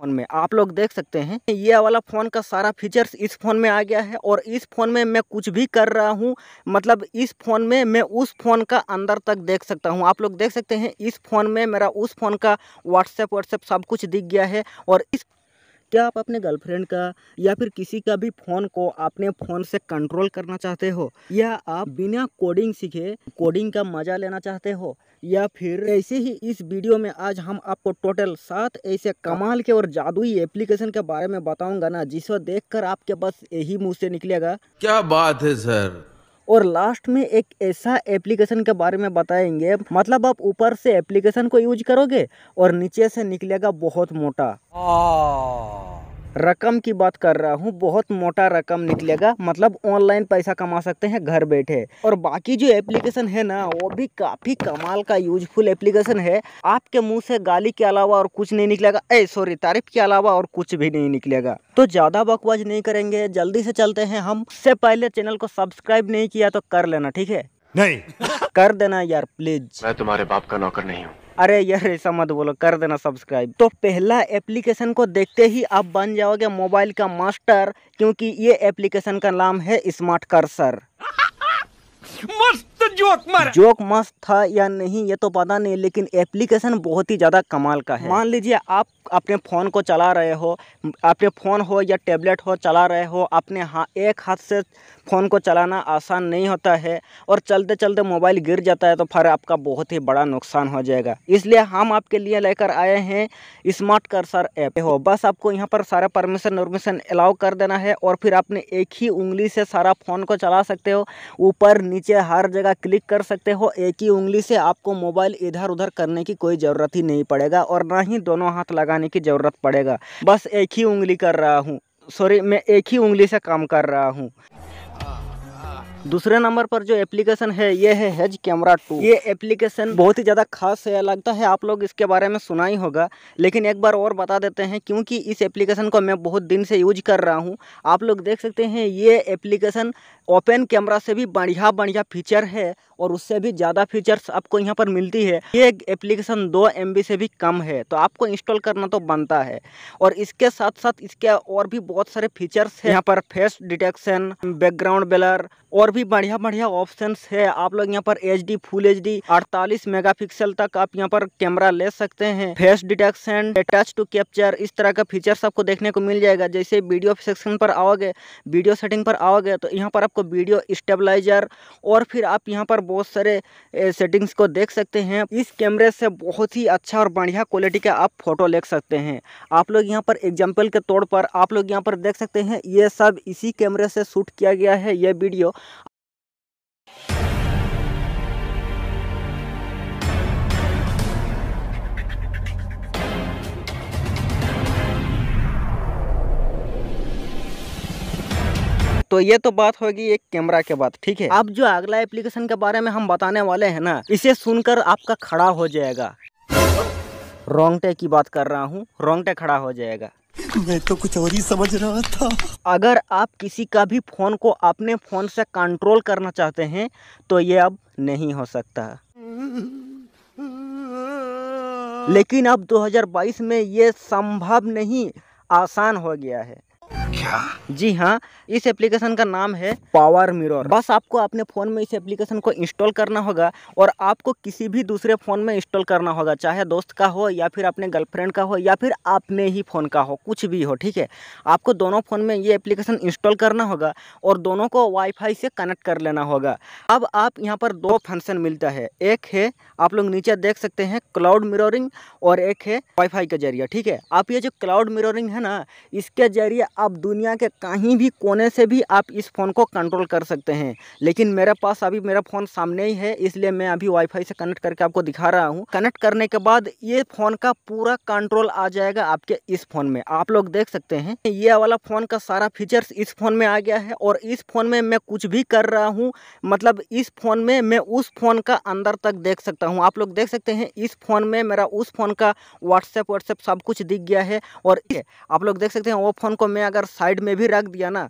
Phone में आप लोग देख सकते हैं ये वाला फ़ोन का सारा फीचर्स इस फ़ोन में आ गया है और इस फ़ोन में मैं कुछ भी कर रहा हूँ मतलब इस फ़ोन में मैं उस फ़ोन का अंदर तक देख सकता हूँ आप लोग देख सकते हैं इस फ़ोन में मेरा उस फ़ोन का व्हाट्सएप व्हाट्सएप सब कुछ दिख गया है और इस क्या आप अपने गर्लफ्रेंड का या फिर किसी का भी फ़ोन को अपने फ़ोन से कंट्रोल करना चाहते हो या आप बिना कोडिंग सीखे कोडिंग का मज़ा लेना चाहते हो या फिर ऐसे ही इस वीडियो में आज हम आपको टोटल सात ऐसे कमाल के और जादुई एप्लीकेशन के बारे में बताऊंगा ना जिसे देखकर आपके बस यही मुंह से निकलेगा क्या बात है सर और लास्ट में एक ऐसा एप्लीकेशन के बारे में बताएंगे मतलब आप ऊपर से एप्लीकेशन को यूज करोगे और नीचे से निकलेगा बहुत मोटा आ... रकम की बात कर रहा हूँ बहुत मोटा रकम निकलेगा मतलब ऑनलाइन पैसा कमा सकते हैं घर बैठे और बाकी जो एप्लीकेशन है ना वो भी काफ़ी कमाल का यूजफुल एप्लीकेशन है आपके मुंह से गाली के अलावा और कुछ नहीं निकलेगा ए सॉरी तारीफ के अलावा और कुछ भी नहीं निकलेगा तो ज़्यादा बकवाज नहीं करेंगे जल्दी से चलते हैं हम से पहले चैनल को सब्सक्राइब नहीं किया तो कर लेना ठीक है नहीं कर देना यार प्लीज मैं तुम्हारे बाप का नौकर नहीं हूँ अरे यार ऐसा मत बोलो कर देना सब्सक्राइब तो पहला एप्लीकेशन को देखते ही आप बन जाओगे मोबाइल का मास्टर क्योंकि ये एप्लीकेशन का नाम है स्मार्ट कर्सर तो जोक मर जोक मस्त था या नहीं ये तो पता नहीं लेकिन एप्लीकेशन बहुत ही ज़्यादा कमाल का है मान लीजिए आप अपने फ़ोन को चला रहे हो अपने फ़ोन हो या टैबलेट हो चला रहे हो अपने हाँ एक हाथ से फ़ोन को चलाना आसान नहीं होता है और चलते चलते मोबाइल गिर जाता है तो फिर आपका बहुत ही बड़ा नुकसान हो जाएगा इसलिए हम आपके लिए लेकर आए हैं स्मार्ट कर्सर ऐप हो बस आपको यहाँ पर सारा परमिशन वर्मिशन अलाउ कर देना है और फिर आपने एक ही उंगली से सारा फ़ोन को चला सकते हो ऊपर नीचे हर जगह जाएगा क्लिक कर सकते हो एक ही उंगली से आपको मोबाइल इधर उधर करने की कोई ज़रूरत ही नहीं पड़ेगा और ना ही दोनों हाथ लगाने की ज़रूरत पड़ेगा बस एक ही उंगली कर रहा हूँ सॉरी मैं एक ही उंगली से काम कर रहा हूँ दूसरे नंबर पर जो एप्लीकेशन है ये है हेज कैमरा टू ये एप्लीकेशन बहुत ही ज़्यादा खास है लगता है आप लोग इसके बारे में सुना ही होगा लेकिन एक बार और बता देते हैं क्योंकि इस एप्लीकेशन को मैं बहुत दिन से यूज कर रहा हूँ आप लोग देख सकते हैं ये एप्लीकेशन ओपन कैमरा से भी बढ़िया बढ़िया फीचर है और उससे भी ज़्यादा फीचर्स आपको यहाँ पर मिलती है ये एप्लीकेशन दो एम से भी कम है तो आपको इंस्टॉल करना तो बनता है और इसके साथ साथ इसके और भी बहुत सारे फीचर्स है यहाँ पर फेस डिटेक्शन बैकग्राउंड बेलर और भी बढ़िया बढ़िया ऑप्शंस है आप लोग यहाँ पर H D full H D अड़तालीस तक आप यहाँ पर कैमरा ले सकते हैं face detection touch to capture इस तरह का फीचर्स आपको देखने को मिल जाएगा जैसे वीडियो सेक्शन पर आओगे वीडियो सेटिंग पर आओगे तो यहाँ पर आपको वीडियो स्टेबलाइजर और फिर आप यहाँ पर बहुत सारे सेटिंग्स को देख सकते हैं इस कैमरे से बहुत ही अच्छा और बढ़िया क्वालिटी का आप फोटो ले सकते हैं आप लोग यहाँ पर एग्जाम्पल के तौर पर आप लोग यहाँ पर देख सकते हैं ये सब इसी कैमरे से शूट किया गया है ये वीडियो तो ये तो बात होगी एक कैमरा के बाद ठीक है अब जो अगला एप्लीकेशन के बारे में हम बताने वाले हैं ना इसे सुनकर आपका खड़ा हो जाएगा रोंगटे की बात कर रहा हूँ रोंगटे खड़ा हो जाएगा मैं तो कुछ और ही समझ रहा था अगर आप किसी का भी फोन को अपने फोन से कंट्रोल करना चाहते हैं तो ये अब नहीं हो सकता लेकिन अब 2022 में ये संभव नहीं आसान हो गया है क्या जी हाँ इस एप्लीकेशन का नाम है पावर मिरर बस आपको अपने फ़ोन में इस एप्लीकेशन को इंस्टॉल करना होगा और आपको किसी भी दूसरे फ़ोन में इंस्टॉल करना होगा चाहे दोस्त का हो या फिर अपने गर्लफ्रेंड का हो या फिर अपने ही फ़ोन का हो कुछ भी हो ठीक है आपको दोनों फ़ोन में ये एप्लीकेशन इंस्टॉल करना होगा और दोनों को वाईफाई से कनेक्ट कर लेना होगा अब आप यहाँ पर दो फंक्शन मिलता है एक है आप लोग नीचे देख सकते हैं क्लाउड मिररिंग और एक है वाईफाई के जरिए ठीक है आप ये जो क्लाउड मिररिंग है ना इसके जरिए आप दुनिया के कहीं भी कोने से भी आप इस फ़ोन को कंट्रोल कर सकते हैं लेकिन मेरे पास अभी मेरा फ़ोन सामने ही है इसलिए मैं अभी वाईफाई से कनेक्ट करके आपको दिखा रहा हूँ कनेक्ट करने के बाद ये फ़ोन का पूरा कंट्रोल आ जाएगा आपके इस फ़ोन में आप लोग देख सकते हैं ये वाला फ़ोन का सारा फीचर्स इस फ़ोन में आ गया है और इस फ़ोन में मैं कुछ भी कर रहा हूँ मतलब इस फ़ोन में मैं उस फ़ोन का अंदर तक देख सकता हूँ आप लोग देख सकते हैं इस फ़ोन में मेरा उस फ़ोन का व्हाट्सएप व्हाट्सएप सब कुछ दिख गया है और आप लोग देख सकते हैं वो फ़ोन को मैं अगर साइड में भी रख दिया ना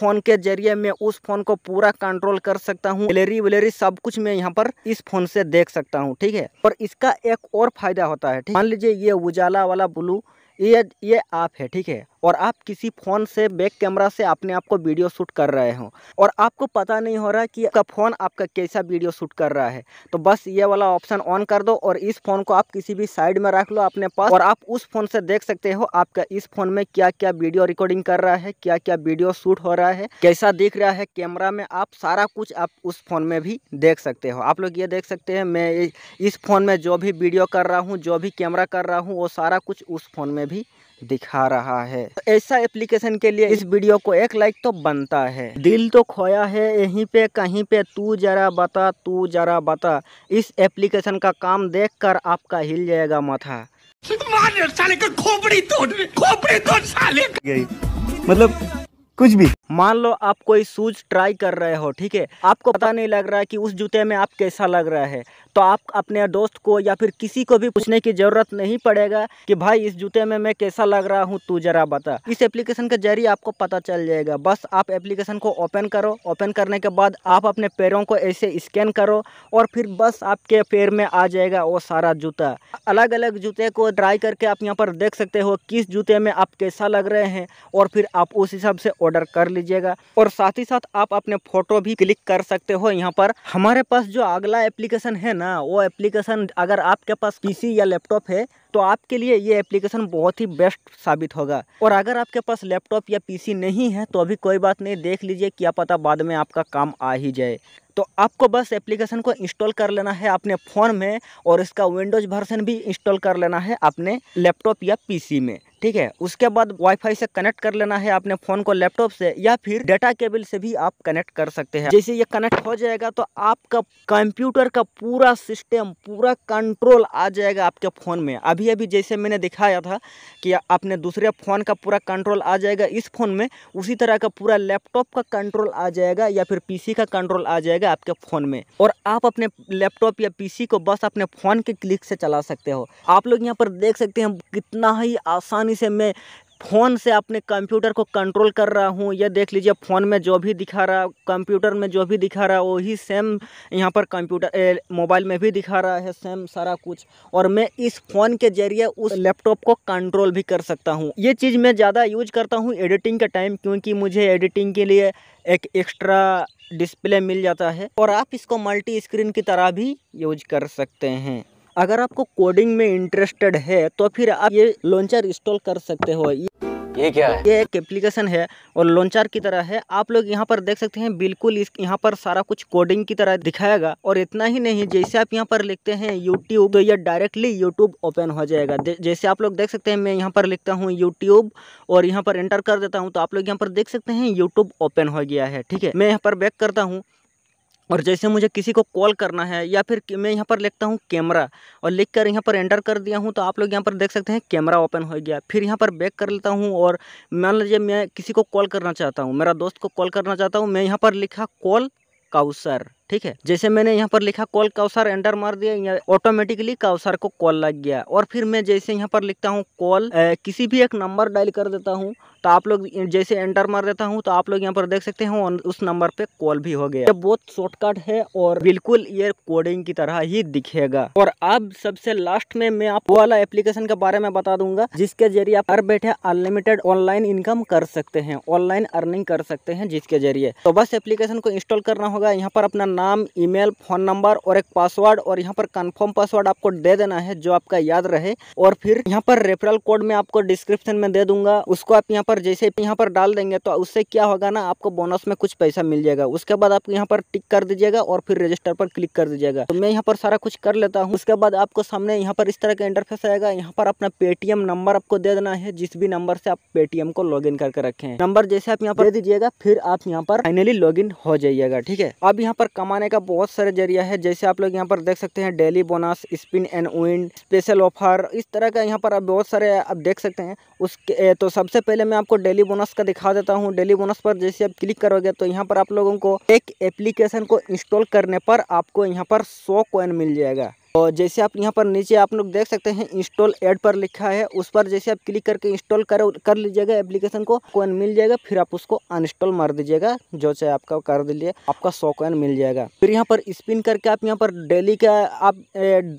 फ़ोन के जरिए मैं उस फ़ोन को पूरा कंट्रोल कर सकता हूँ गैलरी वलेरी सब कुछ मैं यहाँ पर इस फ़ोन से देख सकता हूँ ठीक है और इसका एक और फ़ायदा होता है मान लीजिए ये उजाला वाला ब्लू ये ये आप है ठीक है और आप किसी फ़ोन से बैक कैमरा से अपने आप को वीडियो शूट कर रहे हो और आपको पता नहीं हो रहा कि आपका फ़ोन आपका कैसा वीडियो शूट कर रहा है तो बस ये वाला ऑप्शन ऑन कर दो और इस फ़ोन को आप किसी भी साइड में रख लो अपने पास और आप उस फ़ोन से देख सकते हो आपका इस फ़ोन में क्या क्या वीडियो रिकॉर्डिंग कर रहा है क्या क्या वीडियो शूट हो रहा है कैसा दिख रहा है कैमरा में आप सारा कुछ आप उस फ़ोन में भी देख सकते हो आप लोग ये देख सकते हैं मैं इस फ़ोन में जो भी वीडियो कर रहा हूँ जो भी कैमरा कर रहा हूँ वो सारा कुछ उस फ़ोन में भी दिखा रहा है ऐसा एप्लीकेशन के लिए इस वीडियो को एक लाइक तो बनता है दिल तो खोया है यहीं पे कहीं पे तू जरा बता तू जरा बता इस एप्लीकेशन का काम देखकर आपका हिल जाएगा माथा खोपड़ी तोड़ खोपड़ी तोड़ साले मतलब कुछ भी मान लो आप कोई शूज ट्राई कर रहे हो ठीक है आपको पता नहीं लग रहा है कि उस जूते में आप कैसा लग रहा है तो आप अपने दोस्त को या फिर किसी को भी पूछने की ज़रूरत नहीं पड़ेगा कि भाई इस जूते में मैं कैसा लग रहा हूँ तू जरा बता इस एप्लीकेशन के जरिए आपको पता चल जाएगा बस आप एप्लीकेशन को ओपन करो ओपन करने के बाद आप अपने पैरों को ऐसे स्कैन करो और फिर बस आपके पैर में आ जाएगा वो सारा जूता अलग अलग जूते को ट्राई करके आप यहाँ पर देख सकते हो किस जूते में आप कैसा लग रहे हैं और फिर आप उस हिसाब से ऑर्डर कर लीजिएगा और साथ ही साथ आप अपने फोटो भी क्लिक कर सकते हो यहाँ पर हमारे पास जो अगला एप्लीकेशन है ना वो एप्लीकेशन अगर आपके पास पीसी या लैपटॉप है तो आपके लिए ये एप्लीकेशन बहुत ही बेस्ट साबित होगा और अगर आपके पास लैपटॉप या पीसी नहीं है तो अभी कोई बात नहीं देख लीजिए क्या पता बाद में आपका काम आ ही जाए तो आपको बस एप्लीकेशन को इंस्टॉल कर लेना है अपने फ़ोन में और इसका विंडोज़ वर्सन भी इंस्टॉल कर लेना है अपने लैपटॉप या पीसी में ठीक है उसके बाद वाईफाई से कनेक्ट कर लेना है आपने फ़ोन को लैपटॉप से या फिर डेटा केबल से भी आप कनेक्ट कर सकते हैं जैसे ये कनेक्ट हो जाएगा तो आपका कंप्यूटर का पूरा सिस्टम पूरा कंट्रोल आ जाएगा आपके फ़ोन में अभी अभी जैसे मैंने दिखाया था कि आपने दूसरे फ़ोन का पूरा कंट्रोल आ जाएगा इस फ़ोन में उसी तरह का पूरा लैपटॉप का कंट्रोल आ जाएगा या फिर पी का कंट्रोल आ जाएगा आपके फ़ोन में और आप अपने लैपटॉप या पीसी को बस अपने फ़ोन के क्लिक से चला सकते हो आप लोग यहाँ पर देख सकते हैं कितना ही आसान आसानी से मैं फ़ोन से अपने कंप्यूटर को कंट्रोल कर रहा हूँ यह देख लीजिए फ़ोन में जो भी दिखा रहा कंप्यूटर में जो भी दिखा रहा वही सेम यहाँ पर कंप्यूटर मोबाइल में भी दिखा रहा है सेम सारा कुछ और मैं इस फ़ोन के जरिए उस लैपटॉप को कंट्रोल भी कर सकता हूँ ये चीज़ मैं ज़्यादा यूज करता हूँ एडिटिंग के टाइम क्योंकि मुझे एडिटिंग के लिए एक एक्स्ट्रा डिस्प्ले मिल जाता है और आप इसको मल्टी स्क्रीन की तरह भी यूज कर सकते हैं अगर आपको कोडिंग में इंटरेस्टेड है तो फिर आप ये लॉन्चर इंस्टॉल कर सकते हो ये क्या है ये एक एप्लीकेशन है और लॉन्चर की तरह है आप लोग यहाँ पर देख सकते हैं बिल्कुल इस यहाँ पर सारा कुछ कोडिंग की तरह दिखाएगा और इतना ही नहीं जैसे आप यहाँ पर लिखते हैं यूट्यूब तो ये डायरेक्टली यूट्यूब ओपन हो जाएगा जैसे आप लोग देख सकते हैं मैं यहाँ पर लिखता हूँ यूट्यूब और यहाँ पर एंटर कर देता हूँ तो आप लोग यहाँ पर देख सकते हैं यूट्यूब ओपन हो गया है ठीक है मैं यहाँ पर बैक करता हूँ और जैसे मुझे किसी को कॉल करना है या फिर मैं यहाँ पर लिखता हूँ कैमरा और लिख कर यहाँ पर एंटर कर दिया हूँ तो आप लोग यहाँ पर देख सकते हैं कैमरा ओपन हो गया फिर यहाँ पर बैक कर लेता हूँ और मान लीजिए मैं किसी को कॉल करना चाहता हूँ मेरा दोस्त को कॉल करना चाहता हूँ मैं यहाँ पर लिखा कॉल काउसर ठीक है जैसे मैंने यहाँ पर लिखा कॉल काउसर एंटर मार दिया ऑटोमेटिकली काउसर को कॉल लग गया और फिर मैं जैसे यहाँ पर लिखता हूँ कॉल किसी भी एक नंबर डायल कर देता हूँ तो आप लोग जैसे एंटर मार देता हूँ तो आप लोग यहाँ पर देख सकते हैं उस नंबर पे कॉल भी हो गया ये बहुत शॉर्टकट है और बिल्कुल ये कोडिंग की तरह ही दिखेगा और अब सबसे लास्ट में मैं आप वाला एप्लीकेशन के बारे में बता दूंगा जिसके जरिए आप घर बैठे अनलिमिटेड ऑनलाइन इनकम कर सकते हैं ऑनलाइन अर्निंग कर सकते हैं जिसके जरिए तो बस एप्लीकेशन को इंस्टॉल करना होगा यहाँ पर अपना नाम ईमेल फ़ोन नंबर और एक पासवर्ड और यहाँ पर कंफर्म पासवर्ड आपको दे देना है जो आपका याद रहे और फिर यहाँ पर रेफरल कोड में आपको डिस्क्रिप्शन में दे दूंगा उसको आप यहाँ पर जैसे यहाँ पर डाल देंगे तो उससे क्या होगा ना आपको बोनस में कुछ पैसा मिल जाएगा उसके बाद आप यहाँ पर टिक कर दीजिएगा और फिर रजिस्टर पर क्लिक कर दीजिएगा तो मैं यहाँ पर सारा कुछ कर लेता हूँ उसके बाद आपको सामने यहाँ पर इस तरह का इंटरफेस आएगा यहाँ पर अपना पेटीएम नंबर आपको दे देना है जिस भी नंबर से आप पेटीएम को लॉग करके रखे नंबर जैसे आप यहाँ पर दे दीजिएगा फिर आप यहाँ पर फाइनली लॉग हो जाइएगा ठीक है अब यहाँ पर कम कमाने का बहुत सारे जरिया है जैसे आप लोग यहाँ पर देख सकते हैं daily bonus spin and win special offer इस तरह का यहाँ पर आप बहुत सारे आप देख सकते हैं उसके तो सबसे पहले मैं आपको डेली बोनस का दिखा देता हूँ डेली बोनस पर जैसे आप क्लिक करोगे तो यहाँ पर आप लोगों को एक एप्लीकेशन को इंस्टॉल करने पर आपको यहाँ पर सौ कॉइन मिल जाएगा और जैसे आप यहाँ पर नीचे आप लोग देख सकते हैं इंस्टॉल एड पर लिखा है उस पर जैसे आप क्लिक करके इंस्टॉल कर कर लीजिएगा एप्लीकेशन को कॉइन मिल जाएगा फिर आप उसको अनइंस्टॉल मार दीजिएगा जो चाहे आपका कर दीजिए आपका सौ कॉइन मिल जाएगा फिर यहाँ पर स्पिन करके आप यहाँ पर डेली का आप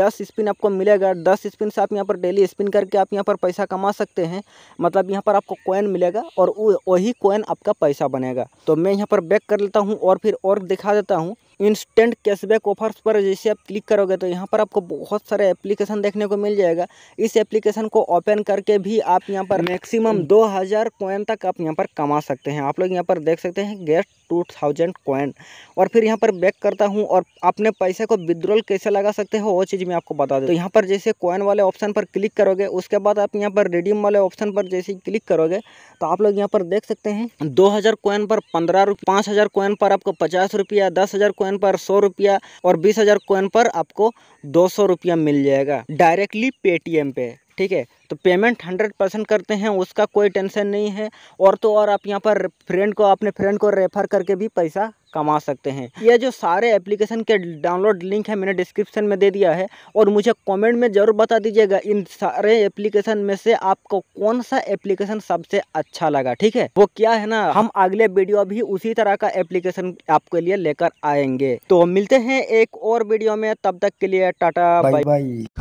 दस स्पिन आपको मिलेगा दस स्पिन से आप यहाँ पर डेली स्पिन करके आप यहाँ पर पैसा कमा सकते हैं मतलब यहाँ पर आपको कॉइन मिलेगा और वही कॉइन आपका पैसा बनेगा तो मैं यहाँ पर बैक कर लेता हूँ और फिर और दिखा देता हूँ इंस्टेंट कैशबैक ऑफर्स पर जैसे आप क्लिक करोगे तो यहाँ पर आपको बहुत सारे एप्लीकेशन देखने को मिल जाएगा इस एप्लीकेशन को ओपन करके भी आप यहाँ पर मैक्सिमम hmm. दो हज़ार तक आप यहाँ पर कमा सकते हैं आप लोग यहाँ पर देख सकते हैं गेस्ट टू थाउजेंड कॉइन और फिर यहाँ पर बैक करता हूँ और अपने पैसे को विद्रोल कैसे लगा सकते हो वो चीज़ मैं आपको बता दूँ तो यहाँ पर जैसे कॉइन वाले ऑप्शन पर क्लिक करोगे उसके बाद आप यहाँ पर रिडीम वाले ऑप्शन पर जैसे ही क्लिक करोगे तो आप लोग यहाँ पर देख सकते हैं दो हज़ार कॉइन पर पंद्रह रुपये पाँच हज़ार कॉइन पर आपको पचास रुपया दस हज़ार कॉइन पर सौ रुपया और बीस हज़ार कॉइन पर आपको दो सौ रुपया मिल जाएगा डायरेक्टली पेटीएम पे ठीक है तो पेमेंट हंड्रेड परसेंट करते हैं उसका कोई टेंशन नहीं है और तो और आप यहाँ पर फ्रेंड को अपने फ्रेंड को रेफर करके भी पैसा कमा सकते हैं ये जो सारे एप्लीकेशन के डाउनलोड लिंक है मैंने डिस्क्रिप्शन में दे दिया है और मुझे कमेंट में ज़रूर बता दीजिएगा इन सारे एप्लीकेशन में से आपको कौन सा एप्लीकेशन सबसे अच्छा लगा ठीक है वो क्या है ना हम अगले वीडियो भी उसी तरह का एप्लीकेशन आपके लिए लेकर आएंगे तो मिलते हैं एक और वीडियो में तब तक के लिए टाटा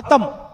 खत्म